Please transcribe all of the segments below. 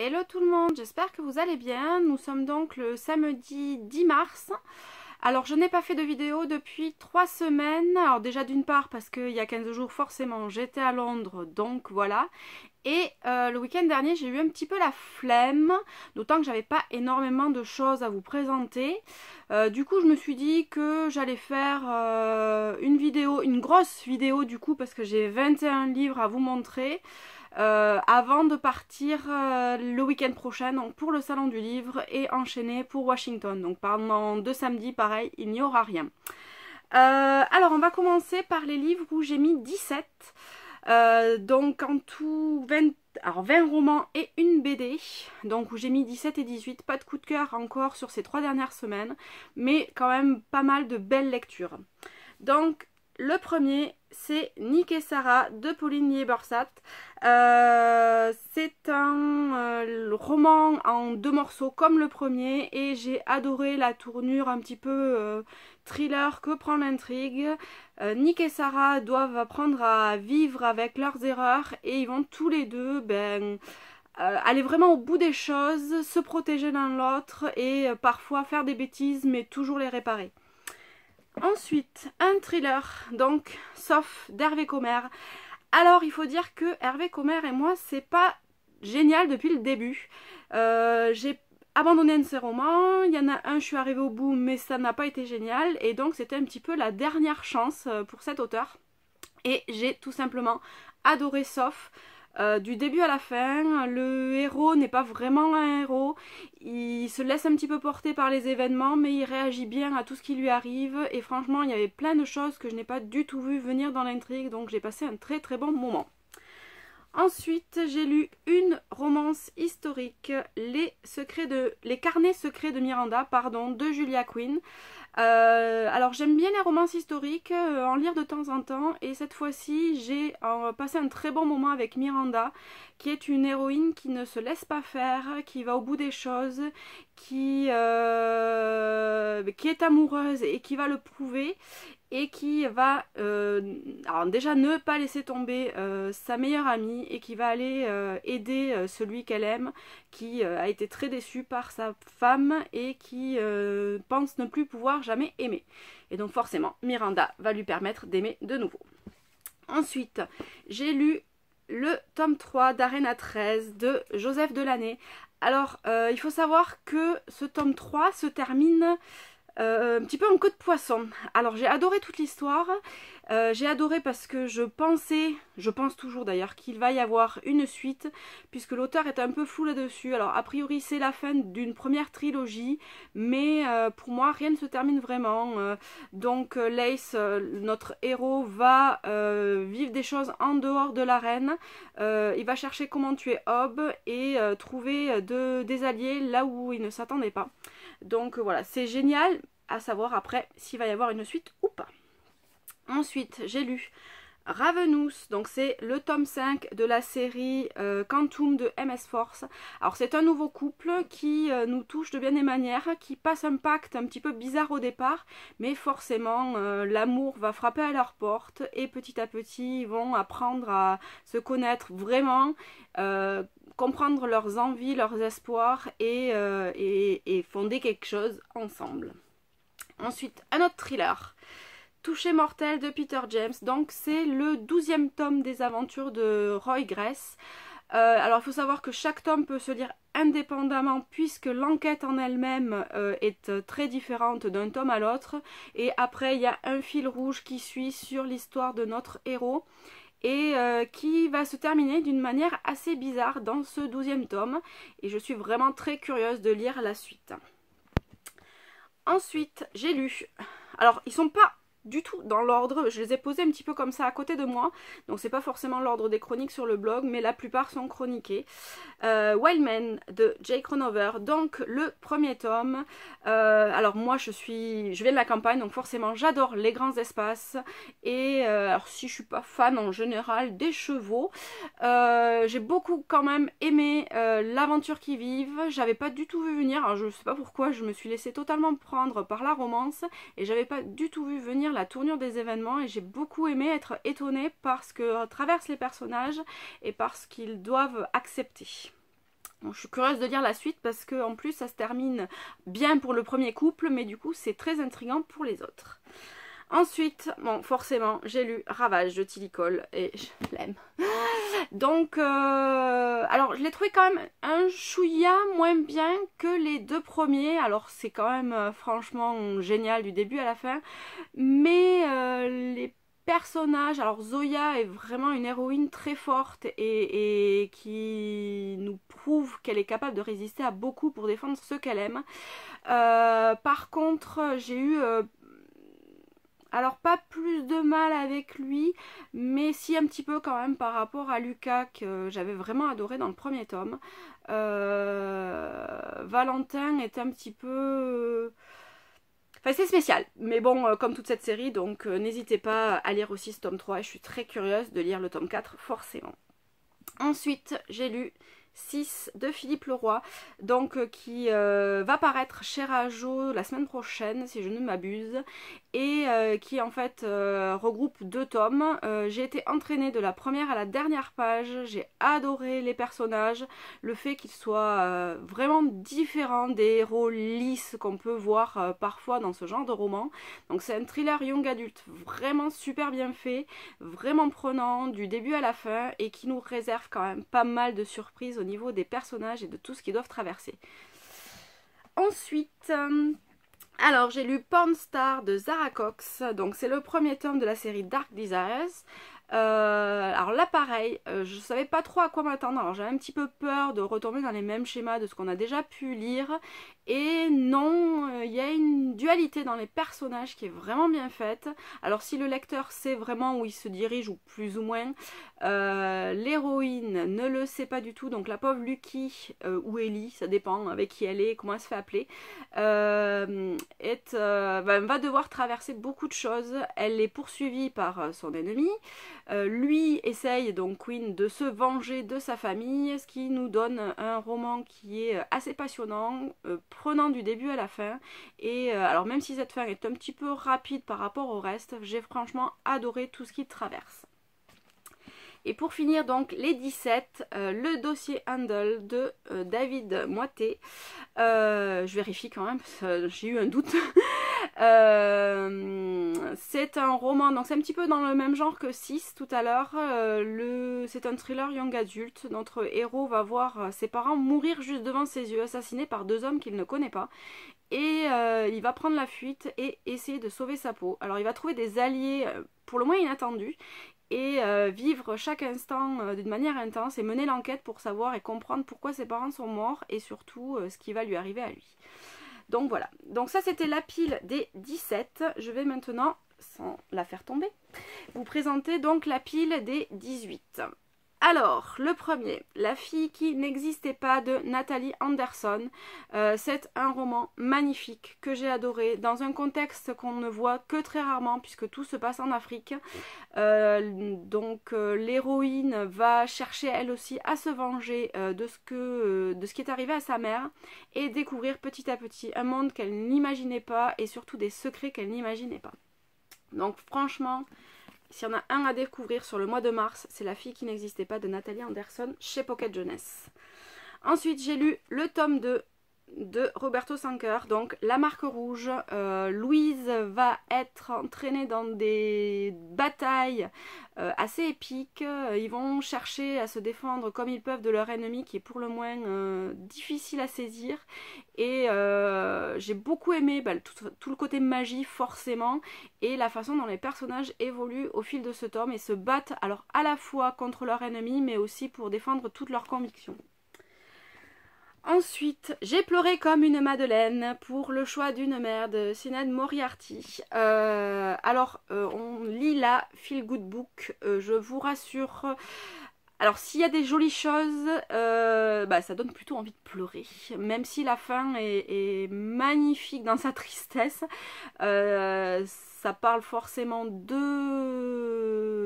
Hello tout le monde, j'espère que vous allez bien. Nous sommes donc le samedi 10 mars. Alors je n'ai pas fait de vidéo depuis 3 semaines. Alors déjà d'une part parce qu'il y a 15 jours forcément j'étais à Londres donc voilà. Et euh, le week-end dernier, j'ai eu un petit peu la flemme, d'autant que j'avais pas énormément de choses à vous présenter. Euh, du coup, je me suis dit que j'allais faire euh, une vidéo, une grosse vidéo du coup, parce que j'ai 21 livres à vous montrer. avant de partir le week-end prochain pour le salon du livre et enchaîner pour Washington. Donc pendant deux samedis pareil il n'y aura rien. alors on va commencer par les livres où j'ai mis 17. Euh, donc en tout 20, alors 20 romans et une BD, donc où j'ai mis 17 et 18, pas de coup de cœur encore sur ces trois dernières semaines, mais quand même pas mal de belles lectures. Donc le premier, c'est Nick et Sarah de Pauline Liebersat. Euh, c'est un euh, roman en deux morceaux comme le premier et j'ai adoré la tournure un petit peu euh, thriller que prend l'intrigue. Nick et Sarah doivent apprendre à vivre avec leurs erreurs et ils vont tous les deux ben, aller vraiment au bout des choses, se protéger l'un l'autre et parfois faire des bêtises mais toujours les réparer. Ensuite, un thriller, donc, sauf d'Hervé Comer. Alors, il faut dire que Hervé Comer et moi, c'est pas génial depuis le début. Euh, j'ai abandonné un de ses romans, il y en a un, je suis arrivée au bout, mais ça n'a pas été génial. Et donc, c'était un petit peu la dernière chance euh, pour cet auteur. Et j'ai tout simplement adoré Sauf. Euh, du début à la fin, le héros n'est pas vraiment un héros, il se laisse un petit peu porter par les événements, mais il réagit bien à tout ce qui lui arrive, et franchement, il y avait plein de choses que je n'ai pas du tout vu venir dans l'intrigue, donc j'ai passé un très très bon moment. Ensuite, j'ai lu une romance historique, Les, secrets de, les carnets secrets de Miranda, pardon, de Julia Quinn. Euh, alors j'aime bien les romances historiques, euh, en lire de temps en temps, et cette fois-ci j'ai euh, passé un très bon moment avec Miranda, qui est une héroïne qui ne se laisse pas faire, qui va au bout des choses, qui, qui est amoureuse et qui va le prouver, et qui va euh, déjà ne pas laisser tomber euh, sa meilleure amie et qui va aller euh, aider celui qu'elle aime qui a été très déçu par sa femme et qui pense ne plus pouvoir jamais aimer. Et donc forcément Miranda va lui permettre d'aimer de nouveau. Ensuite, j'ai lu le tome 3 d'Arena 13 de Joseph Delaney. Alors, il faut savoir que ce tome 3 se termine euh, un petit peu en queue de poisson. Alors j'ai adoré toute l'histoire. Euh, j'ai adoré parce que je pensais, je pense toujours d'ailleurs, qu'il va y avoir une suite, puisque l'auteur est un peu fou là-dessus. Alors a priori c'est la fin d'une première trilogie, mais euh, pour moi rien ne se termine vraiment. donc Lace, notre héros, va vivre des choses en dehors de l'arène. il va chercher comment tuer Hob et trouver des alliés là où il ne s'attendait pas. Donc euh, voilà, c'est génial à savoir après s'il va y avoir une suite ou pas. Ensuite, j'ai lu Ravenous, donc c'est le tome 5 de la série euh, Quantum de MS Force. Alors c'est un nouveau couple qui euh, nous touche de bien des manières, qui passe un pacte un petit peu bizarre au départ, mais forcément euh, l'amour va frapper à leur porte et petit à petit ils vont apprendre à se connaître vraiment, comprendre leurs envies, leurs espoirs et, et fonder quelque chose ensemble. Ensuite, un autre thriller. Toucher mortel de Peter James. Donc c'est le douzième tome des aventures de Roy Grace euh, alors il faut savoir que chaque tome peut se lire indépendamment puisque l'enquête en elle-même euh, est euh, très différente d'un tome à l'autre. Et après il y a un fil rouge qui suit sur l'histoire de notre héros et qui va se terminer d'une manière assez bizarre dans ce douzième tome. Et je suis vraiment très curieuse de lire la suite. Ensuite, j'ai lu. Alors, ils sont pas du tout dans l'ordre. Je les ai posés un petit peu comme ça à côté de moi. Donc c'est pas forcément l'ordre des chroniques sur le blog, mais la plupart sont chroniquées euh, Wildman de Jay Cronover, donc le premier tome. Euh, alors moi je suis, je viens de la campagne, donc forcément j'adore les grands espaces et euh, alors si je suis pas fan en général des chevaux, euh, j'ai beaucoup quand même aimé l'aventure qui vive. J'avais pas du tout vu venir, alors je sais pas pourquoi, je me suis laissée totalement prendre par la romance et j'avais pas du tout vu venir la tournure des événements et j'ai beaucoup aimé être étonnée ce que traversent les personnages et parce qu'ils doivent accepter je suis curieuse de lire la suite parce que en plus ça se termine bien pour le premier couple, mais du coup c'est très intrigant pour les autres. Ensuite, bon, forcément, j'ai lu Ravage de Tilly et je l'aime. Donc, euh, alors, je l'ai trouvé quand même un chouïa moins bien que les deux premiers. Alors, c'est quand même euh, franchement génial du début à la fin. Mais euh, les Personnage, Alors Zoya est vraiment une héroïne très forte et, qui nous prouve qu'elle est capable de résister à beaucoup pour défendre ce qu'elle aime. Euh, par contre, j'ai eu... Euh, alors pas plus de mal avec lui, mais si un petit peu quand même par rapport à Lucas que j'avais vraiment adoré dans le premier tome. Euh, Valentin est un petit peu Enfin, c'est spécial, mais bon, euh, comme toute cette série, donc euh, n'hésitez pas à lire aussi ce tome 3. Je suis très curieuse de lire le tome 4, forcément. Ensuite, j'ai lu 6 de Philippe Leroy, donc euh, qui euh, va paraître chez Rajo la semaine prochaine, si je ne m'abuse, et euh, qui en fait regroupe deux tomes. j'ai été entraînée de la première à la dernière page, j'ai adoré les personnages, le fait qu'ils soient vraiment différents des héros lisses qu'on peut voir parfois dans ce genre de roman. Donc c'est un thriller young adulte vraiment super bien fait, vraiment prenant du début à la fin et qui nous réserve quand même pas mal de surprises au niveau des personnages et de tout ce qu'ils doivent traverser. Ensuite, euh, alors j'ai lu Porn Star de Zara Cox, donc c'est le premier tome de la série Dark Desires. Euh, alors là pareil, euh, je savais pas trop à quoi m'attendre, alors j'avais un petit peu peur de retomber dans les mêmes schémas de ce qu'on a déjà pu lire et non, euh, il y a une dualité dans les personnages qui est vraiment bien faite. Alors si le lecteur sait vraiment où il se dirige, ou plus ou moins, euh, l'héroïne ne le sait pas du tout. Donc la pauvre Lucky, euh, ou Ellie, ça dépend avec qui elle est, comment elle se fait appeler, ben, va devoir traverser beaucoup de choses. Elle est poursuivie par son ennemi. lui essaye, donc Queen, de se venger de sa famille, ce qui nous donne un roman qui est assez passionnant, prenant du début à la fin. Et euh, alors même si cette fin est un petit peu rapide par rapport au reste, j'ai franchement adoré tout ce qui traverse. Et pour finir donc les 17, euh, le dossier handle de euh, David Moité. je vérifie quand même parce que j'ai eu un doute. Euh, c'est un roman, donc c'est un petit peu dans le même genre que 6 tout à l'heure. Euh, c'est un thriller young adulte. Notre héros va voir euh, ses parents mourir juste devant ses yeux, assassinés par deux hommes qu'il ne connaît pas. Et il va prendre la fuite et essayer de sauver sa peau. Alors il va trouver des alliés pour le moins inattendus et vivre chaque instant d'une manière intense et mener l'enquête pour savoir et comprendre pourquoi ses parents sont morts et surtout ce qui va lui arriver à lui. Donc voilà. Donc ça c'était la pile des 17. Je vais maintenant, sans la faire tomber, vous présenter donc la pile des 18. Alors, le premier, La fille qui n'existait pas de Nathalie Anderson. Euh, c'est un roman magnifique que j'ai adoré dans un contexte qu'on ne voit que très rarement puisque tout se passe en Afrique. Euh, donc euh, l'héroïne va chercher elle aussi à se venger de, ce que, de ce qui est arrivé à sa mère et découvrir petit à petit un monde qu'elle n'imaginait pas et surtout des secrets qu'elle n'imaginait pas. Donc franchement, s'il y en a un à découvrir sur le mois de mars, c'est La fille qui n'existait pas de Nathalie Anderson chez Pocket Jeunesse. Ensuite, j'ai lu le tome 2 de Roberto Sanker, donc La marque rouge. Euh, Louise va être entraînée dans des batailles euh, assez épiques. Euh, ils vont chercher à se défendre comme ils peuvent de leur ennemi qui est pour le moins difficile à saisir. Et j'ai beaucoup aimé bah, tout, le côté magie forcément et la façon dont les personnages évoluent au fil de ce tome et se battent alors à la fois contre leur ennemi mais aussi pour défendre toutes leurs convictions. Ensuite, j'ai pleuré comme une madeleine pour le choix d'une mère de Moriarty. Euh, alors, euh, on lit la Feel Good Book. Euh, je vous rassure, alors s'il y a des jolies choses, euh, bah, ça donne plutôt envie de pleurer, même si la fin est, est magnifique dans sa tristesse. Euh, ça parle forcément de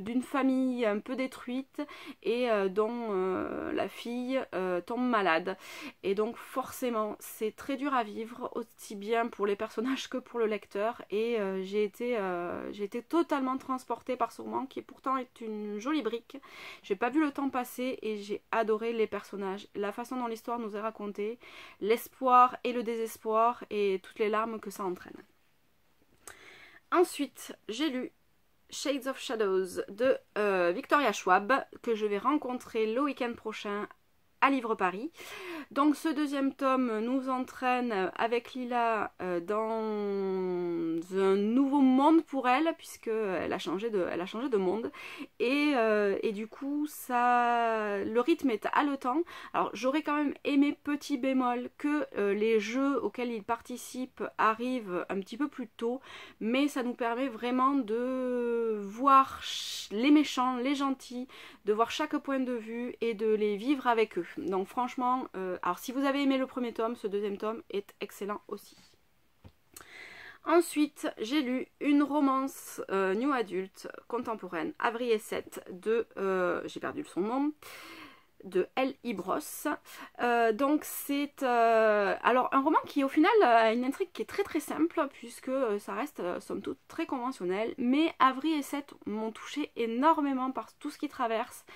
d'une famille un peu détruite et euh, dont euh, la fille euh, tombe malade. Et donc forcément c'est très dur à vivre, aussi bien pour les personnages que pour le lecteur. Et j'ai été, été, totalement transportée par ce roman qui pourtant est une jolie brique. J'ai pas vu le temps passer et j'ai adoré les personnages, la façon dont l'histoire nous est racontée, l'espoir et le désespoir et toutes les larmes que ça entraîne. Ensuite, j'ai lu Shades of Shadows de euh, Victoria Schwab que je vais rencontrer le week-end prochain à Livre Paris. Donc ce deuxième tome nous entraîne avec Lila euh, dans un nouveau monde pour elle puisqu'elle a changé de, a changé de monde euh, et, du coup ça, le rythme est haletant. Alors j'aurais quand même aimé petit bémol que euh, les jeux auxquels il participe arrivent un petit peu plus tôt mais ça nous permet vraiment de voir les méchants, les gentils, de voir chaque point de vue et de les vivre avec eux donc franchement, euh, alors si vous avez aimé le premier tome, ce deuxième tome est excellent aussi. Ensuite, j'ai lu une romance euh, new adulte contemporaine, Avril et 7 de, euh, j'ai perdu son nom, de L. Ibros. donc c'est alors un roman qui au final a une intrigue qui est très très simple puisque ça reste somme toute très conventionnel, mais Avril et 7 m'ont touché énormément par tout ce qu'ils traverse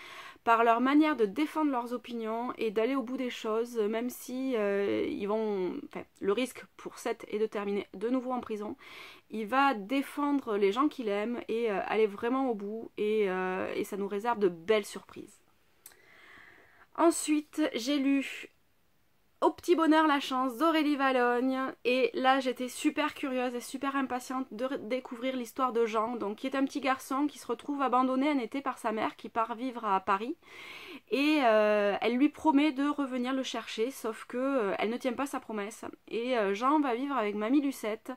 par leur manière de défendre leurs opinions et d'aller au bout des choses, même si euh, ils vont, le risque pour Seth est de terminer de nouveau en prison. Il va défendre les gens qu'il aime et euh, aller vraiment au bout, euh, et ça nous réserve de belles surprises. Ensuite, j'ai lu au petit bonheur la chance d'Aurélie Valogne et là j'étais super curieuse et super impatiente de découvrir l'histoire de Jean donc qui est un petit garçon qui se retrouve abandonné un été par sa mère qui part vivre à Paris et euh, elle lui promet de revenir le chercher sauf que euh, elle ne tient pas sa promesse et euh, Jean va vivre avec mamie Lucette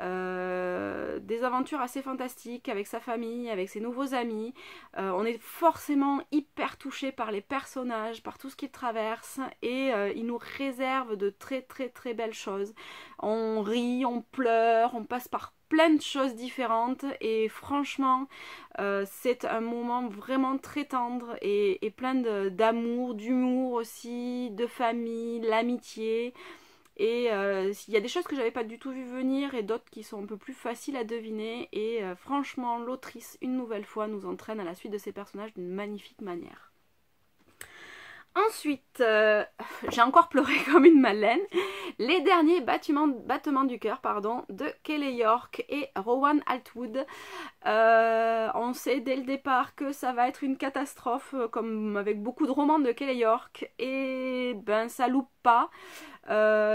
euh, des aventures assez fantastiques avec sa famille, avec ses nouveaux amis. Euh, on est forcément hyper touché par les personnages, par tout ce qu'ils traversent et euh, ils nous réservent de très très très belles choses. On rit, on pleure, on passe par plein de choses différentes et franchement c'est un moment vraiment très tendre et, et plein d'amour, d'humour aussi, de famille, l'amitié. Et euh, il y a des choses que j'avais pas du tout vu venir et d'autres qui sont un peu plus faciles à deviner. Et euh, franchement, l'autrice, une nouvelle fois, nous entraîne à la suite de ces personnages d'une magnifique manière. Ensuite, euh, j'ai encore pleuré comme une madeleine, les derniers battements, du cœur pardon, de Kelly York et Rowan Altwood. Euh, on sait dès le départ que ça va être une catastrophe, euh, comme avec beaucoup de romans de Kelly York, et ben ça loupe pas.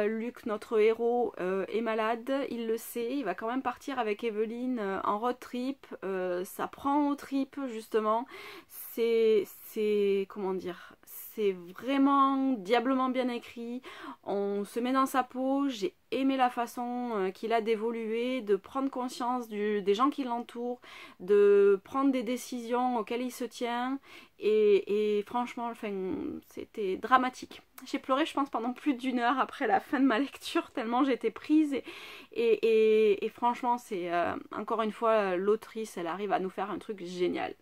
Luc, notre héros, est malade, il le sait, il va quand même partir avec Evelyn en road trip, ça prend aux tripes justement, c'est, comment dire, c'est vraiment diablement bien écrit, on se met dans sa peau, j'ai aimé la façon euh, qu'il a d'évoluer, de prendre conscience des gens qui l'entourent, de prendre des décisions auxquelles il se tient, et, franchement, enfin, c'était dramatique. J'ai pleuré, je pense, pendant plus d'une heure après la fin de ma lecture, tellement j'étais prise, et, franchement, c'est euh, encore une fois, l'autrice, elle arrive à nous faire un truc génial.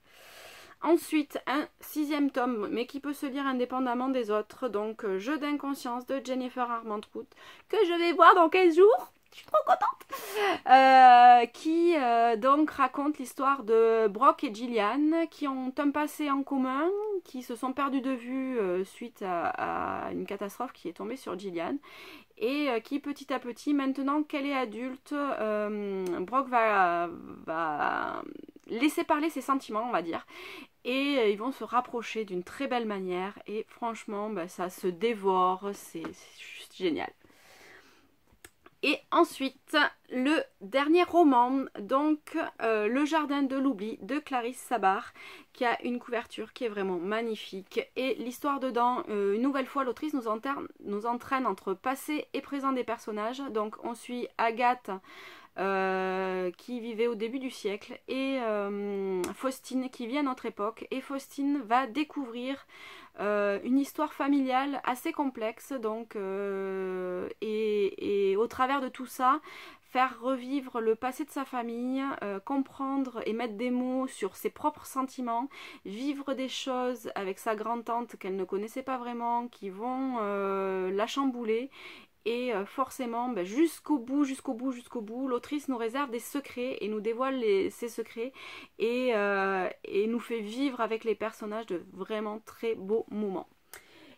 Ensuite, un sixième tome, mais qui peut se lire indépendamment des autres, donc euh, Jeu d'inconscience de Jennifer Armentrout, que je vais voir dans 15 jours je suis trop contente euh, qui euh, donc raconte l'histoire de Brock et Gillian qui ont un passé en commun qui se sont perdus de vue suite à, une catastrophe qui est tombée sur Gillian et qui petit à petit maintenant qu'elle est adulte Brock va laisser parler ses sentiments, on va dire. Et euh, ils vont se rapprocher d'une très belle manière. Et franchement, bah, ça se dévore, c'est juste génial. Et ensuite, le dernier roman, donc euh, Le Jardin de l'oubli de Clarisse Sabar, qui a une couverture qui est vraiment magnifique. Et l'histoire dedans, euh, une nouvelle fois, l'autrice nous, entraîne entre passé et présent des personnages. Donc on suit Agathe, euh, qui vivait au début du siècle et euh, Faustine qui vit à notre époque et Faustine va découvrir euh, une histoire familiale assez complexe donc et, et, au travers de tout ça faire revivre le passé de sa famille, comprendre et mettre des mots sur ses propres sentiments, vivre des choses avec sa grand-tante qu'elle ne connaissait pas vraiment, qui vont la chambouler et euh, forcément, ben, jusqu'au bout, jusqu'au bout, jusqu'au bout, l'autrice nous réserve des secrets et nous dévoile ses secrets euh, et nous fait vivre avec les personnages de vraiment très beaux moments.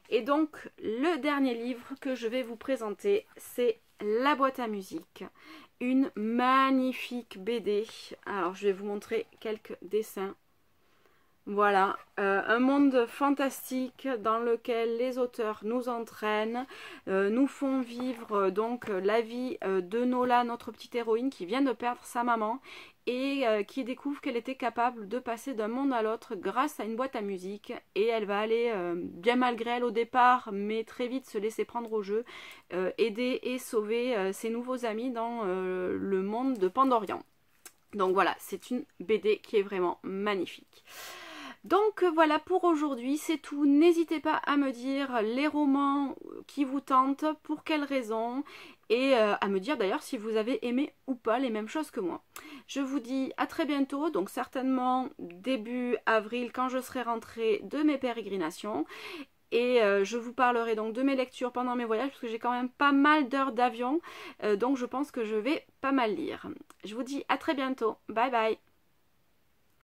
Et donc, le dernier livre que je vais vous présenter, c'est La boîte à musique. Une magnifique BD. Alors, je vais vous montrer quelques dessins voilà, euh, un monde fantastique dans lequel les auteurs nous entraînent, euh, nous font vivre euh, donc la vie de Nola, notre petite héroïne qui vient de perdre sa maman et qui découvre qu'elle était capable de passer d'un monde à l'autre grâce à une boîte à musique. Et elle va aller, bien malgré elle au départ, mais très vite se laisser prendre au jeu, aider et sauver ses nouveaux amis dans le monde de Pandorian. Donc voilà, c'est une BD qui est vraiment magnifique. Donc euh, voilà pour aujourd'hui, c'est tout. N'hésitez pas à me dire les romans qui vous tentent, pour quelles raisons, et euh, à me dire d'ailleurs si vous avez aimé ou pas les mêmes choses que moi. Je vous dis à très bientôt, donc certainement début avril quand je serai rentrée de mes pérégrinations. Et euh, je vous parlerai donc de mes lectures pendant mes voyages parce que j'ai quand même pas mal d'heures d'avion, donc je pense que je vais pas mal lire. Je vous dis à très bientôt, bye bye